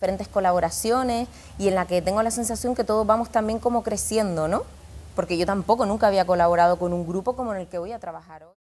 diferentes colaboraciones y en la que tengo la sensación que todos vamos también como creciendo, ¿no? Porque yo tampoco nunca había colaborado con un grupo como en el que voy a trabajar hoy.